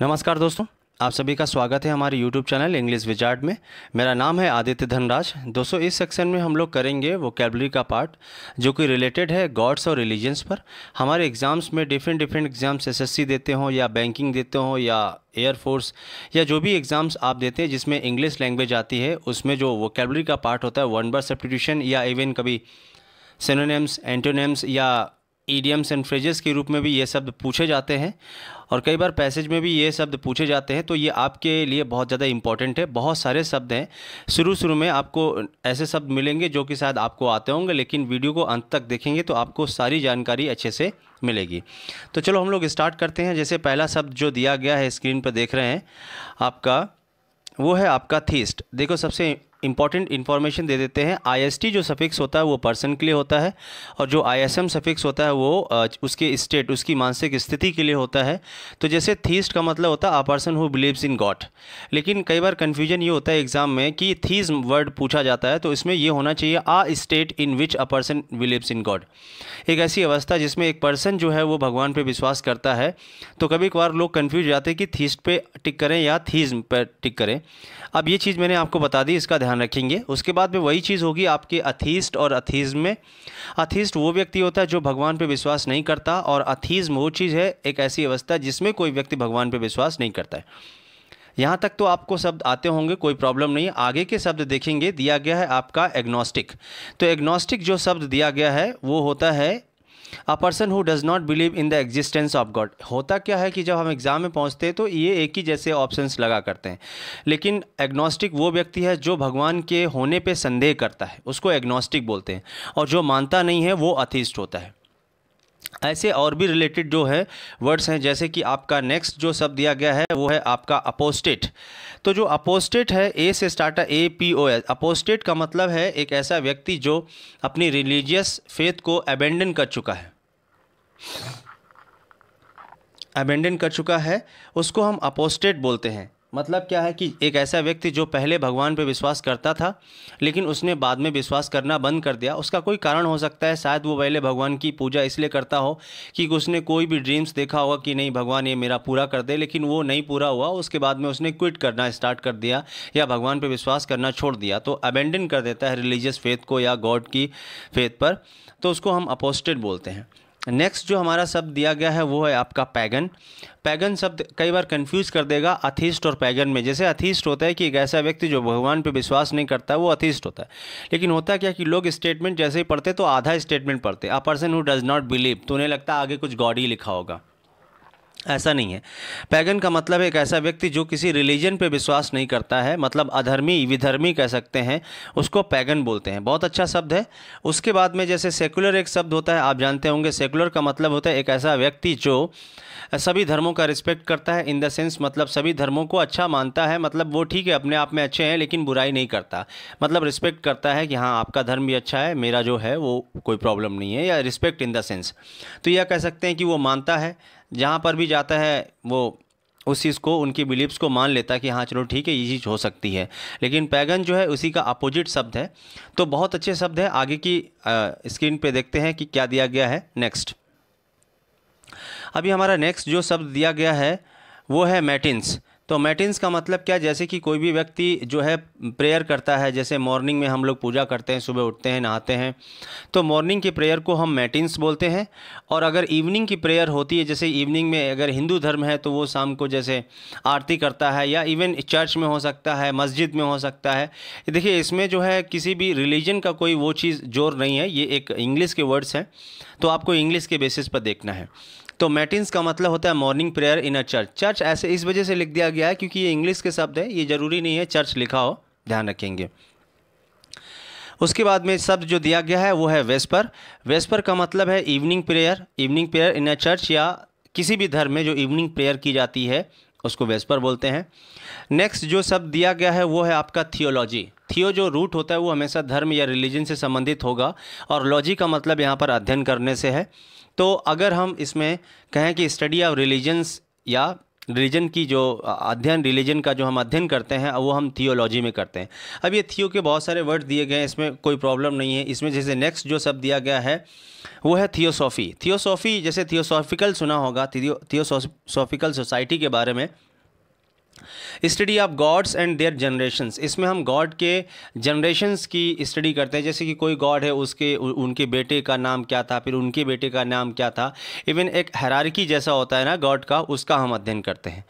नमस्कार दोस्तों आप सभी का स्वागत है हमारे YouTube चैनल इंग्लिश विजार्ड में मेरा नाम है आदित्य धनराज दोस्तों इस सेक्शन में हम लोग करेंगे वो कैबलरी का पार्ट जो कि रिलेटेड है गॉड्स और रिलीजन्स पर हमारे एग्ज़ाम्स में डिफरेंट डिफरेंट एग्ज़ाम्स एसएससी देते हों या बैंकिंग देते हों या एयरफोर्स या जो भी एग्ज़ाम्स आप देते हैं जिसमें इंग्लिश लैंग्वेज आती है उसमें जो वो का पार्ट होता है वन बर सब्सटीट्यूशन या इवन कभी सिनोनेम्स एंटोनेम्स या ईडियम्स एंड फ्रेजेस के रूप में भी ये शब्द पूछे जाते हैं और कई बार पैसेज में भी ये शब्द पूछे जाते हैं तो ये आपके लिए बहुत ज़्यादा इंपॉर्टेंट है बहुत सारे शब्द हैं शुरू शुरू में आपको ऐसे शब्द मिलेंगे जो कि शायद आपको आते होंगे लेकिन वीडियो को अंत तक देखेंगे तो आपको सारी जानकारी अच्छे से मिलेगी तो चलो हम लोग स्टार्ट करते हैं जैसे पहला शब्द जो दिया गया है स्क्रीन पर देख रहे हैं आपका वो है आपका थीस्ट देखो सबसे इंपॉर्टेंट इन्फॉर्मेशन दे देते हैं आई जो सफिक्स होता है वो पर्सन के लिए होता है और जो आई सफिक्स होता है वो उसके स्टेट उसकी मानसिक स्थिति के लिए होता है तो जैसे थीस्ट का मतलब होता है a person who believes in God लेकिन कई बार कन्फ्यूजन ये होता है एग्जाम में कि थीज वर्ड पूछा जाता है तो इसमें यह होना चाहिए a state in which a person believes in God एक ऐसी अवस्था जिसमें एक पर्सन जो है वो भगवान पर विश्वास करता है तो कभी कभार लोग कन्फ्यूज जाते हैं कि थीस्ट पर टिक करें या थीज्म पर टिक करें अब ये चीज़ मैंने आपको बता दी इसका ध्यान रखेंगे उसके बाद में वही चीज़ होगी आपके अथीस्ट और अथीज़्म में अथीस्ट वो व्यक्ति होता है जो भगवान पर विश्वास नहीं करता और अथीज़्म वो चीज़ है एक ऐसी अवस्था जिसमें कोई व्यक्ति भगवान पर विश्वास नहीं करता है यहाँ तक तो आपको शब्द आते होंगे कोई प्रॉब्लम नहीं आगे के शब्द देखेंगे दिया गया है आपका एग्नोस्टिक तो एग्नोस्टिक जो शब्द दिया गया है वो होता है a person who does not believe in the existence of God होता क्या है कि जब हम एग्ज़ाम में पहुँचते हैं तो ये एक ही जैसे ऑप्शंस लगा करते हैं लेकिन एग्नोस्टिक वो व्यक्ति है जो भगवान के होने पर संदेह करता है उसको एग्नोस्टिक बोलते हैं और जो मानता नहीं है वो अथीस्ट होता है ऐसे और भी रिलेटेड जो है वर्ड्स हैं जैसे कि आपका नेक्स्ट जो शब्द दिया गया है वो है आपका अपोस्टेट तो जो अपोस्टेट है ए से start A P O S apostate का मतलब है एक ऐसा व्यक्ति जो अपनी रिलीजियस फेथ को अबेंडन कर चुका है अबेंडन कर चुका है उसको हम अपोस्टेट बोलते हैं मतलब क्या है कि एक ऐसा व्यक्ति जो पहले भगवान पर विश्वास करता था लेकिन उसने बाद में विश्वास करना बंद कर दिया उसका कोई कारण हो सकता है शायद वो पहले भगवान की पूजा इसलिए करता हो कि उसने कोई भी ड्रीम्स देखा होगा कि नहीं भगवान ये मेरा पूरा कर दे लेकिन वो नहीं पूरा हुआ उसके बाद में उसने क्विट करना स्टार्ट कर दिया या भगवान पर विश्वास करना छोड़ दिया तो अबेंडन कर देता है रिलीजियस फेथ को या गॉड की फेथ पर तो उसको हम अपोस्टेड बोलते हैं नेक्स्ट जो हमारा शब्द दिया गया है वो है आपका पैगन पैगन शब्द कई बार कंफ्यूज कर देगा अथीस्ट और पैगन में जैसे अथीस्ट होता है कि एक ऐसा व्यक्ति जो भगवान पे विश्वास नहीं करता है वो अथीस्ट होता है लेकिन होता क्या कि लोग स्टेटमेंट जैसे ही पढ़ते तो आधा स्टेटमेंट पढ़ते a person who does not believe तो उन्हें लगता है आगे कुछ गॉड ही लिखा होगा ऐसा नहीं है पैगन का मतलब एक ऐसा व्यक्ति जो किसी रिलीजन पे विश्वास नहीं करता है मतलब अधर्मी विधर्मी कह सकते हैं उसको पैगन बोलते हैं बहुत अच्छा शब्द है उसके बाद में जैसे सेकुलर एक शब्द होता है आप जानते होंगे सेकुलर का मतलब होता है एक ऐसा व्यक्ति जो सभी धर्मों का रिस्पेक्ट करता है इन द सेंस मतलब सभी धर्मों को अच्छा मानता है मतलब वो ठीक है अपने आप में अच्छे हैं लेकिन बुराई नहीं करता मतलब रिस्पेक्ट करता है कि हाँ आपका धर्म भी अच्छा है मेरा जो है वो कोई प्रॉब्लम नहीं है या रिस्पेक्ट इन द सेंस तो यह कह सकते हैं कि वो मानता है जहाँ पर भी जाता है वो उस चीज़ को उनकी बिलीव्स को मान लेता है कि हाँ चलो ठीक है ये चीज़ हो सकती है लेकिन पैगन जो है उसी का अपोजिट शब्द है तो बहुत अच्छे शब्द है आगे की स्क्रीन पे देखते हैं कि क्या दिया गया है नेक्स्ट अभी हमारा नेक्स्ट जो शब्द दिया गया है वो है मैटिन्स तो मैटिन्स का मतलब क्या जैसे कि कोई भी व्यक्ति जो है प्रेयर करता है जैसे मॉर्निंग में हम लोग पूजा करते हैं सुबह उठते हैं नहाते हैं तो मॉर्निंग की प्रेयर को हम मैटिन्स बोलते हैं और अगर इवनिंग की प्रेयर होती है जैसे इवनिंग में अगर हिंदू धर्म है तो वो शाम को जैसे आरती करता है या इवन चर्च में हो सकता है मस्जिद में हो सकता है देखिए इसमें जो है किसी भी रिलीजन का कोई वो चीज़ जोर नहीं है ये एक इंग्लिश के वर्ड्स हैं तो आपको इंग्लिश के बेसिस पर देखना है तो मैटिन्स का मतलब होता है morning prayer in a church church ऐसे इस वजह से लिख दिया गया है क्योंकि ये इंग्लिश के शब्द है ये ज़रूरी नहीं है चर्च लिखा हो ध्यान रखेंगे उसके बाद में शब्द जो दिया गया है वो है वेस्पर वेस्पर का मतलब है evening prayer evening prayer in a church या किसी भी धर्म में जो इवनिंग प्रेयर की जाती है उसको वेस्पर बोलते हैं नेक्स्ट जो शब्द दिया गया है वो है आपका थियोलॉजी थियो जो रूट होता है वो हमेशा धर्म या रिलीजन से संबंधित होगा और लॉजी का मतलब यहाँ पर अध्ययन करने से है तो अगर हम इसमें कहें कि स्टडी ऑफ रिलीजन्स या रिलीजन की जो अध्ययन रिलीजन का जो हम अध्ययन करते हैं वो हम थियोलॉजी में करते हैं अब ये थियो के बहुत सारे वर्ड दिए गए हैं इसमें कोई प्रॉब्लम नहीं है इसमें जैसे नेक्स्ट जो शब्द दिया गया है वो है थियोसॉफ़ी थियोसॉफ़ी जैसे थियोसॉफिकल सुना होगा थियोसॉफिकल सोसाइटी के बारे में study of gods and their generation इसमें हम गॉड के जनरेशन की स्टडी करते हैं जैसे कि कोई गॉड है उसके उनके बेटे का नाम क्या था फिर उनके बेटे का नाम क्या था इवन एक हैरारकी जैसा होता है ना गॉड का उसका हम अध्ययन करते हैं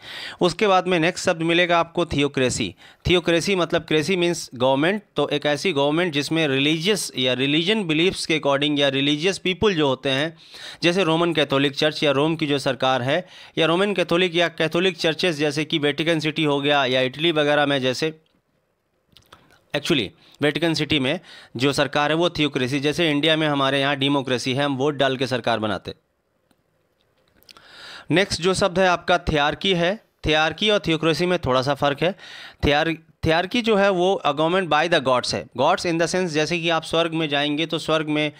उसके बाद में नेक्स्ट शब्द मिलेगा आपको थियोक्रेसी थियोक्रेसी मतलब क्रेसी मीन्स गवर्नमेंट तो एक ऐसी गवर्नमेंट जिसमें रिलीजियस या रिलीजन बिलीफ्स के अकॉर्डिंग या रिलीजियस पीपल जो होते हैं जैसे रोमन कैथोलिक चर्च या रोम की जो सरकार है या रोमन कैथोलिक या कैथोलिक चर्चेस जैसे कि वेटिकन सिटी हो गया या इटली वगैरह में जैसे एक्चुअली वेटिकन सिटी में जो सरकार है वो थियोक्रेसी जैसे इंडिया में हमारे यहाँ डेमोक्रेसी है हम वोट डाल के सरकार बनाते नेक्स्ट जो शब्द है आपका थियारकी है थियारकी और थियोक्रेसी में थोड़ा सा फ़र्क है थियार थियारकी जो है वो a government by the gods है गॉड्स इन द सेंस जैसे कि आप स्वर्ग में जाएंगे तो स्वर्ग में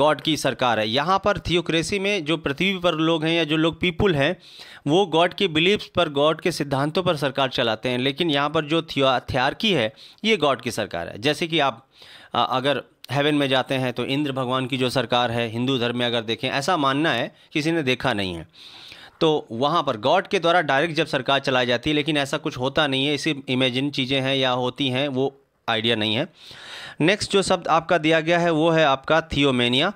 गॉड की सरकार है यहाँ पर थियोक्रेसी में जो पृथ्वी पर लोग हैं या जो लोग पीपुल हैं वो गॉड के बिलीव्स पर गॉड के सिद्धांतों पर सरकार चलाते हैं लेकिन यहाँ पर जो थियारकी है ये गॉड की सरकार है जैसे कि आप आ, अगर हेवन में जाते हैं तो इंद्र भगवान की जो सरकार है हिंदू धर्म में अगर देखें ऐसा मानना है किसी ने देखा नहीं है तो वहाँ पर गॉड के द्वारा डायरेक्ट जब सरकार चलाई जाती है लेकिन ऐसा कुछ होता नहीं है इसी इमेजिन चीज़ें हैं या होती हैं वो आइडिया नहीं है नेक्स्ट जो शब्द आपका दिया गया है वो है आपका थियोमेनिया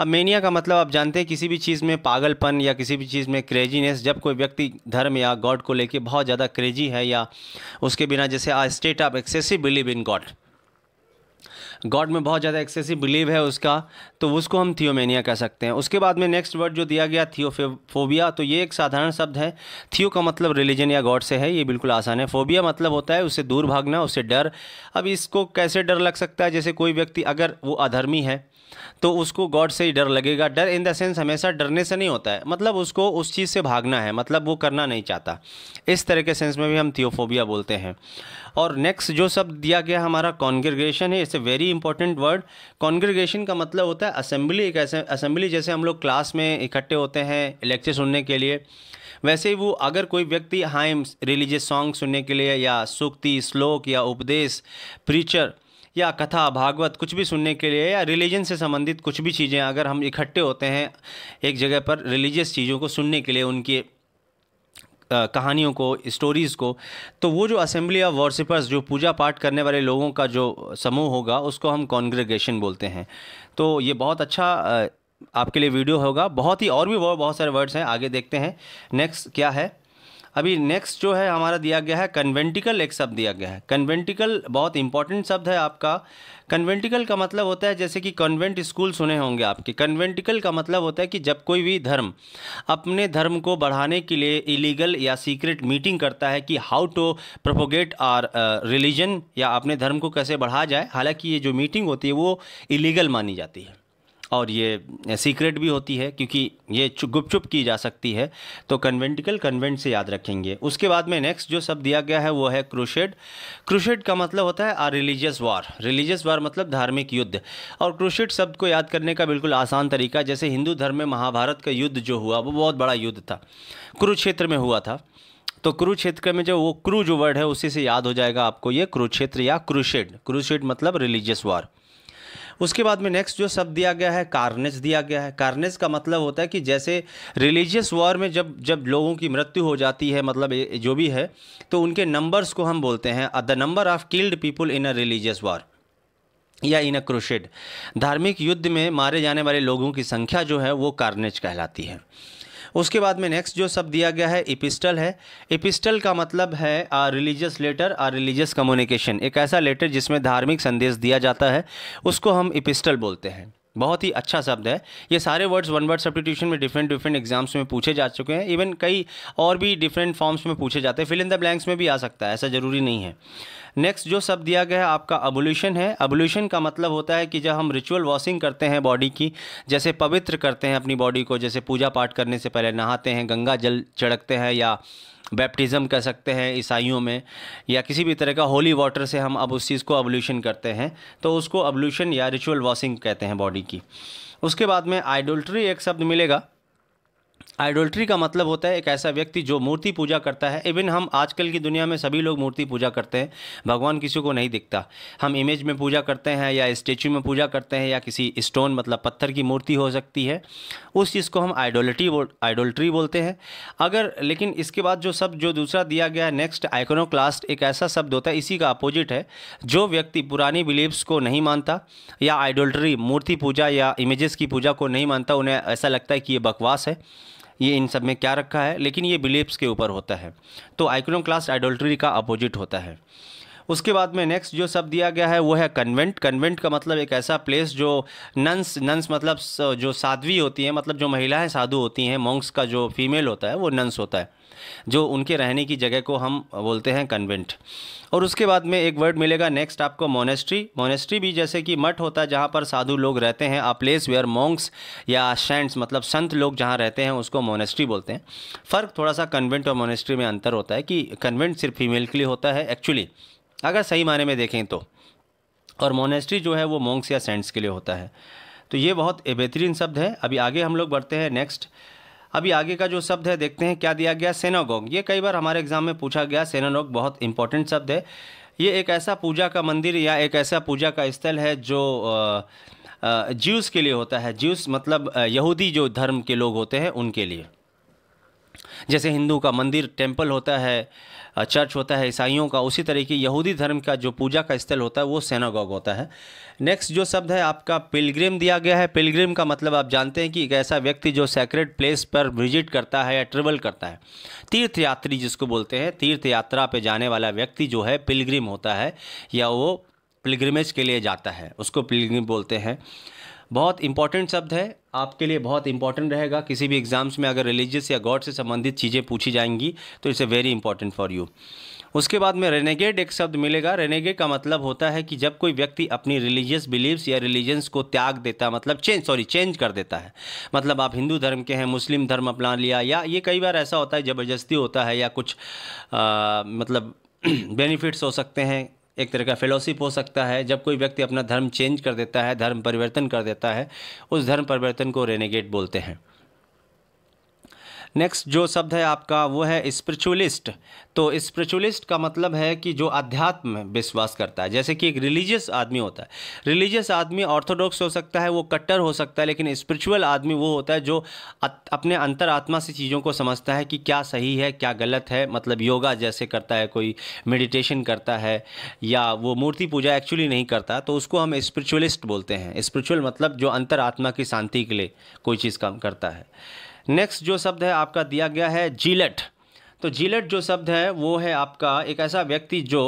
अब मेनिया का मतलब आप जानते हैं किसी भी चीज़ में पागलपन या किसी भी चीज़ में क्रेजीनेस जब कोई व्यक्ति धर्म या गॉड को लेके बहुत ज़्यादा क्रेजी है या उसके बिना जैसे a state of excessive believe in God God में बहुत ज़्यादा एक्सेसिव बिलीव है उसका तो उसको हम थियोमेनिया कह सकते हैं उसके बाद में नेक्स्ट वर्ड जो दिया गया थियोफोबिया तो ये एक साधारण शब्द है थियो का मतलब रिलीजन या गॉड से है ये बिल्कुल आसान है फोबिया मतलब होता है उससे दूर भागना उससे डर अब इसको कैसे डर लग सकता है जैसे कोई व्यक्ति अगर वो अधर्मी है तो उसको गॉड से ही डर लगेगा डर इन द सेंस हमेशा डरने से नहीं होता है मतलब उसको उस चीज़ से भागना है मतलब वो करना नहीं चाहता इस तरह के सेंस में भी हम थियोफोबिया बोलते हैं और नेक्स्ट जो शब्द दिया गया हमारा कॉन्ग्रेगेशन है it's a very important word congregation का मतलब होता है असेंबली एक असेंबली जैसे हम लोग क्लास में इकट्ठे होते हैं लेक्चर सुनने के लिए वैसे ही वो अगर कोई व्यक्ति हाइम रिलीजियस सॉन्ग सुनने के लिए या सूक्ति श्लोक या उपदेश प्रीचर या कथा भागवत कुछ भी सुनने के लिए या रिलीजन से संबंधित कुछ भी चीज़ें अगर हम इकट्ठे होते हैं एक जगह पर रिलीजियस चीज़ों को सुनने के लिए उनके कहानियों को स्टोरीज़ को तो वो जो असेंबली ऑफ वर्सिपर्स जो पूजा पाठ करने वाले लोगों का जो समूह होगा उसको हम कॉन्ग्रेगेशन बोलते हैं तो ये बहुत अच्छा आपके लिए वीडियो होगा बहुत ही और भी बहुत सारे वर्ड्स हैं आगे देखते हैं नेक्स्ट क्या है अभी नेक्स्ट जो है हमारा दिया गया है कन्वेंटिकल एक शब्द दिया गया है कन्वेंटिकल बहुत इंपॉर्टेंट शब्द है आपका कन्वेंटिकल का मतलब होता है जैसे कि कन्वेंट स्कूल सुने होंगे आपके कन्वेंटिकल का मतलब होता है कि जब कोई भी धर्म अपने धर्म को बढ़ाने के लिए इलीगल या सीक्रेट मीटिंग करता है कि how to propagate our religion या अपने धर्म को कैसे बढ़ा जाए हालांकि ये जो मीटिंग होती है वो इलीगल मानी जाती है और ये सीक्रेट भी होती है क्योंकि ये गुपचुप की जा सकती है तो कन्वेंटिकल कन्वेंट से याद रखेंगे उसके बाद में नेक्स्ट जो शब्द दिया गया है वो है क्रूशेड क्रूशेड का मतलब होता है आ रिलीजियस वार रिलीजियस वार मतलब धार्मिक युद्ध और क्रूशेड शब्द को याद करने का बिल्कुल आसान तरीका जैसे हिंदू धर्म में महाभारत का युद्ध जो हुआ वो बहुत बड़ा युद्ध था कुरुक्षेत्र में हुआ था तो कुरुक्षेत्र में जो वो क्रू जो वर्ड है उसी से याद हो जाएगा आपको ये कुरुक्षेत्र या क्रूशेड क्रूशेड मतलब रिलीजियस वार उसके बाद में नेक्स्ट जो शब्द दिया गया है कार्नेस दिया गया है कार्नेस का मतलब होता है कि जैसे रिलीजियस वॉर में जब जब लोगों की मृत्यु हो जाती है मतलब जो भी है तो उनके नंबर्स को हम बोलते हैं the number of killed people in a religious war या इन अ क्रोशेड धार्मिक युद्ध में मारे जाने वाले लोगों की संख्या जो है वो कार्नेज कहलाती है उसके बाद में नेक्स्ट जो सब दिया गया है इपिस्टल है इपिस्टल का मतलब है a religious letter a religious communication एक ऐसा लेटर जिसमें धार्मिक संदेश दिया जाता है उसको हम इपिस्टल बोलते हैं बहुत ही अच्छा शब्द है ये सारे वर्ड्स वन वर्ड ट्यूशन में डिफरेंट डिफरेंट एग्जाम्स में पूछे जा चुके हैं इवन कई और भी डिफरेंट फॉर्म्स में पूछे जाते हैं फिल इन द ब्लैंक्स में भी आ सकता है ऐसा ज़रूरी नहीं है नेक्स्ट जो शब्द दिया गया है आपका अबोल्यूशन है अबोल्यूशन का मतलब होता है कि जब हम रिचुअल वॉशिंग करते हैं बॉडी की जैसे पवित्र करते हैं अपनी बॉडी को जैसे पूजा पाठ करने से पहले नहाते हैं गंगा जल चढ़कते हैं या बैप्टिज़म कह सकते हैं ईसाइयों में या किसी भी तरह का होली वाटर से हम अब उस चीज़ को अवल्यूशन करते हैं तो उसको अवल्यूशन या रिचुअल वॉशिंग कहते हैं बॉडी की उसके बाद में आइडोल्ट्री एक शब्द मिलेगा आइडोल्ट्री का मतलब होता है एक ऐसा व्यक्ति जो मूर्ति पूजा करता है इवन हम आजकल की दुनिया में सभी लोग मूर्ति पूजा करते हैं भगवान किसी को नहीं दिखता हम इमेज में पूजा करते हैं या स्टेचू में पूजा करते हैं या किसी स्टोन मतलब पत्थर की मूर्ति हो सकती है उस चीज़ को हम आइडोलिटी बोल आइडोल्ट्री बोलते हैं अगर लेकिन इसके बाद जो शब्द जो दूसरा दिया गया है नेक्स्ट आइकोनोक्लास्ट एक ऐसा शब्द होता है इसी का अपोजिट है जो व्यक्ति पुरानी बिलीव्स को नहीं मानता या आइडोल्ट्री मूर्ति पूजा या इमेजेस की पूजा को नहीं मानता उन्हें ऐसा लगता है कि ये बकवास है ये इन सब में क्या रखा है लेकिन ये बिलीप्स के ऊपर होता है तो आइकोनोक्लास्ट आइडोल्ट्री का अपोजिट होता है उसके बाद में नेक्स्ट जो सब दिया गया है वो है कन्वेंट कन्वेंट का मतलब एक ऐसा प्लेस जो नंस नंस मतलब जो साध्वी होती है मतलब जो महिलाएं साधु होती हैं मोंग्स का जो फीमेल होता है वो नंस होता है जो उनके रहने की जगह को हम बोलते हैं कन्वेंट और उसके बाद में एक वर्ड मिलेगा नेक्स्ट आपको मोनेस्ट्री मोनेस्ट्री भी जैसे कि मठ होता है जहाँ पर साधु लोग रहते हैं आ प्लेस वेयर मोंग्स या सेंट्स मतलब संत लोग जहाँ रहते हैं उसको मोनेस्ट्री बोलते हैं फ़र्क थोड़ा सा कन्वेंट और मोनेस्ट्री में अंतर होता है कि कन्वेंट सिर्फ फीमेल के लिए होता है एक्चुअली अगर सही माने में देखें तो और मोनेस्ट्री जो है वो मोंग्स या सेंट्स के लिए होता है तो ये बहुत बेहतरीन शब्द है अभी आगे हम लोग बढ़ते हैं नेक्स्ट अभी आगे का जो शब्द है देखते हैं क्या दिया गया सेनागोग ये कई बार हमारे एग्जाम में पूछा गया सेनागोग बहुत इंपॉर्टेंट शब्द है ये एक ऐसा पूजा का मंदिर या एक ऐसा पूजा का स्थल है जो ज्यूस के लिए होता है ज्यूस मतलब यहूदी जो धर्म के लोग होते हैं उनके लिए जैसे हिंदू का मंदिर टेम्पल होता है चर्च होता है ईसाइयों का उसी तरीके यहूदी धर्म का जो पूजा का स्थल होता है वो सेनागॉग होता है नेक्स्ट जो शब्द है आपका पिलग्रिम दिया गया है पिलग्रिम का मतलब आप जानते हैं कि एक ऐसा व्यक्ति जो सेक्रेट प्लेस पर विजिट करता है या ट्रेवल करता है तीर्थ यात्री जिसको बोलते हैं तीर्थ यात्रा पर जाने वाला व्यक्ति जो है पिलग्रिम होता है या वो पिलग्रिमेज के लिए जाता है उसको पिलग्रिम बोलते हैं बहुत इंपॉर्टेंट शब्द है आपके लिए बहुत इंपॉर्टेंट रहेगा किसी भी एग्ज़ाम्स में अगर रिलीजियस या गॉड से संबंधित चीज़ें पूछी जाएंगी तो it's a very important for you उसके बाद में रेनेगेड एक शब्द मिलेगा रेनेगेड का मतलब होता है कि जब कोई व्यक्ति अपनी रिलीजियस बिलीव्स या रिलीजन्स को त्याग देता है मतलब चेंज सॉरी चेंज कर देता है मतलब आप हिंदू धर्म के हैं मुस्लिम धर्म अपना लिया या ये कई बार ऐसा होता है ज़बरदस्ती होता है या कुछ आ, मतलब बेनिफिट्स हो सकते हैं एक तरह का फेलोशिप हो सकता है जब कोई व्यक्ति अपना धर्म चेंज कर देता है धर्म परिवर्तन कर देता है उस धर्म परिवर्तन को रेनेगेट बोलते हैं नेक्स्ट जो शब्द है आपका वो है स्पिरिचुअलिस्ट तो स्पिरिचुअलिस्ट का मतलब है कि जो अध्यात्म में विश्वास करता है जैसे कि एक रिलीजियस आदमी होता है रिलीजियस आदमी ऑर्थोडॉक्स हो सकता है वो कट्टर हो सकता है लेकिन स्पिरिचुअल आदमी वो होता है जो अपने अंतरात्मा से चीज़ों को समझता है कि क्या सही है क्या गलत है मतलब योगा जैसे करता है कोई मेडिटेशन करता है या वो मूर्ति पूजा एक्चुअली नहीं करता तो उसको हम स्पिरिचुअलिस्ट बोलते हैं स्पिरिचुअल मतलब जो अंतर की शांति के लिए कोई चीज़ काम करता है नेक्स्ट जो शब्द है आपका दिया गया है जिलेट तो जिलेट जो शब्द है वो है आपका एक ऐसा व्यक्ति जो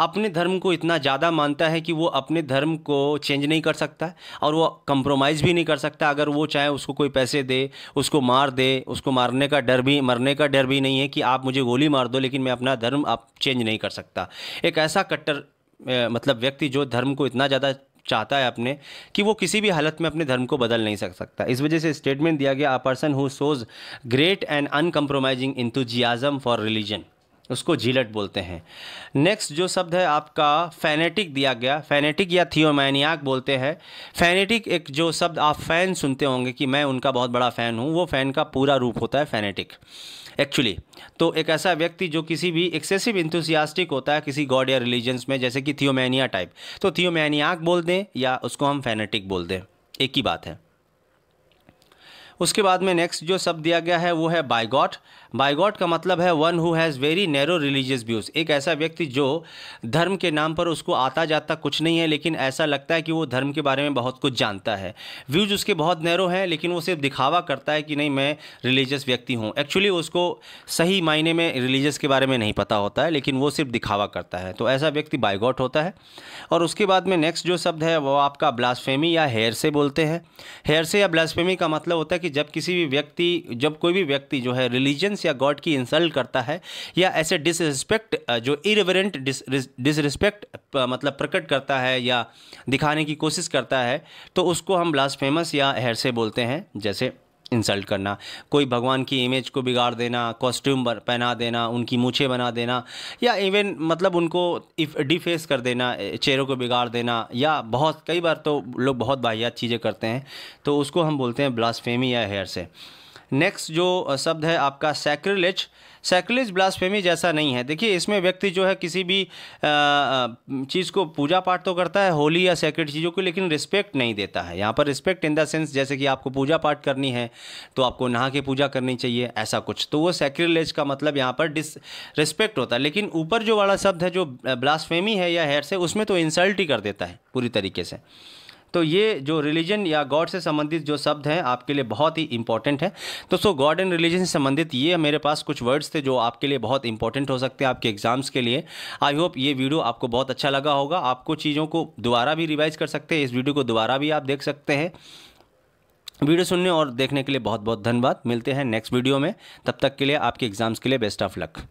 अपने धर्म को इतना ज़्यादा मानता है कि वो अपने धर्म को चेंज नहीं कर सकता और वो कंप्रोमाइज़ भी नहीं कर सकता अगर वो चाहे उसको कोई पैसे दे उसको मार दे उसको मारने का डर भी मरने का डर भी नहीं है कि आप मुझे गोली मार दो लेकिन मैं अपना धर्म आप चेंज नहीं कर सकता एक ऐसा कट्टर मतलब व्यक्ति जो धर्म को इतना ज़्यादा चाहता है अपने कि वो किसी भी हालत में अपने धर्म को बदल नहीं सक सकता इस वजह से स्टेटमेंट दिया गया a person who shows great and uncompromising enthusiasm for religion उसको झीलट बोलते हैं नेक्स्ट जो शब्द है आपका फैनेटिक दिया गया फैनेटिक या थियोमैनियाक बोलते हैं फैनेटिक एक जो शब्द आप फ़ैन सुनते होंगे कि मैं उनका बहुत बड़ा फ़ैन हूँ वो फ़ैन का पूरा रूप होता है फैनेटिक एक्चुअली तो एक ऐसा व्यक्ति जो किसी भी एक्सेसिव इंथुसियास्टिक होता है किसी गॉड या रिलीजन्स में जैसे कि थियोमैनिया टाइप तो थियोमैनियाक बोल दें या उसको हम फैनेटिक बोल दें एक ही बात है उसके बाद में नेक्स्ट जो शब्द दिया गया है वो है बाइगॉट बाइगॉट का मतलब है one who has very narrow religious views एक ऐसा व्यक्ति जो धर्म के नाम पर उसको आता जाता कुछ नहीं है लेकिन ऐसा लगता है कि वो धर्म के बारे में बहुत कुछ जानता है व्यूज़ उसके बहुत नैरो हैं लेकिन वो सिर्फ दिखावा करता है कि नहीं मैं रिलीजियस व्यक्ति हूँ एक्चुअली उसको सही मायने में रिलीजियस के बारे में नहीं पता होता है लेकिन वो सिर्फ दिखावा करता है तो ऐसा व्यक्ति बाइगॉट होता है और उसके बाद में नेक्स्ट जो शब्द है वो आपका ब्लास्फेमी या हेयर से बोलते हैं हेयर से या ब्लास्फेमी का मतलब होता है कि जब किसी भी व्यक्ति जब कोई भी व्यक्ति जो है रिलीजन्स या गॉड की इंसल्ट करता है या ऐसे डिसरिस्पेक्ट जो इरेवरेंट डिसरिस्पेक्ट मतलब प्रकट करता है या दिखाने की कोशिश करता है तो उसको हम ब्लास्ट या हेरसे बोलते हैं जैसे इंसल्ट करना कोई भगवान की इमेज को बिगाड़ देना कॉस्ट्यूम पहना देना उनकी मूछे बना देना या इवन मतलब उनको डिफेस कर देना चेहरों को बिगाड़ देना या बहुत कई बार तो लोग बहुत बाहियात चीज़ें करते हैं तो उसको हम बोलते हैं ब्लास्फेमी या हेयर से नेक्स्ट जो शब्द है आपका सैक्रिलेज सैक्रिलेज ब्लास्फेमी जैसा नहीं है देखिए इसमें व्यक्ति जो है किसी भी चीज़ को पूजा पाठ तो करता है होली या सैक्रेट चीज़ों को लेकिन रिस्पेक्ट नहीं देता है यहाँ पर रिस्पेक्ट इन द सेंस जैसे कि आपको पूजा पाठ करनी है तो आपको नहा के पूजा करनी चाहिए ऐसा कुछ तो वो सैक्रिलेज का मतलब यहाँ पर डिस रिस्पेक्ट होता है लेकिन ऊपर जो वाला शब्द है जो ब्लास्फेमी है या हेयर से उसमें तो इंसल्ट ही कर देता है पूरी तरीके से तो ये जो रिलीजन या गॉड से संबंधित जो शब्द हैं आपके लिए बहुत ही इंपॉर्टेंट है तो सो गॉड एंड रिलीजन से संबंधित ये मेरे पास कुछ वर्ड्स थे जो आपके लिए बहुत इंपॉर्टेंट हो सकते हैं आपके एग्जाम्स के लिए आई होप ये वीडियो आपको बहुत अच्छा लगा होगा आपको चीज़ों को दोबारा भी रिवाइज कर सकते हैं इस वीडियो को दोबारा भी आप देख सकते हैं वीडियो सुनने और देखने के लिए बहुत बहुत धन्यवाद मिलते हैं नेक्स्ट वीडियो में तब तक के लिए आपके एग्ज़ाम्स के लिए बेस्ट ऑफ लक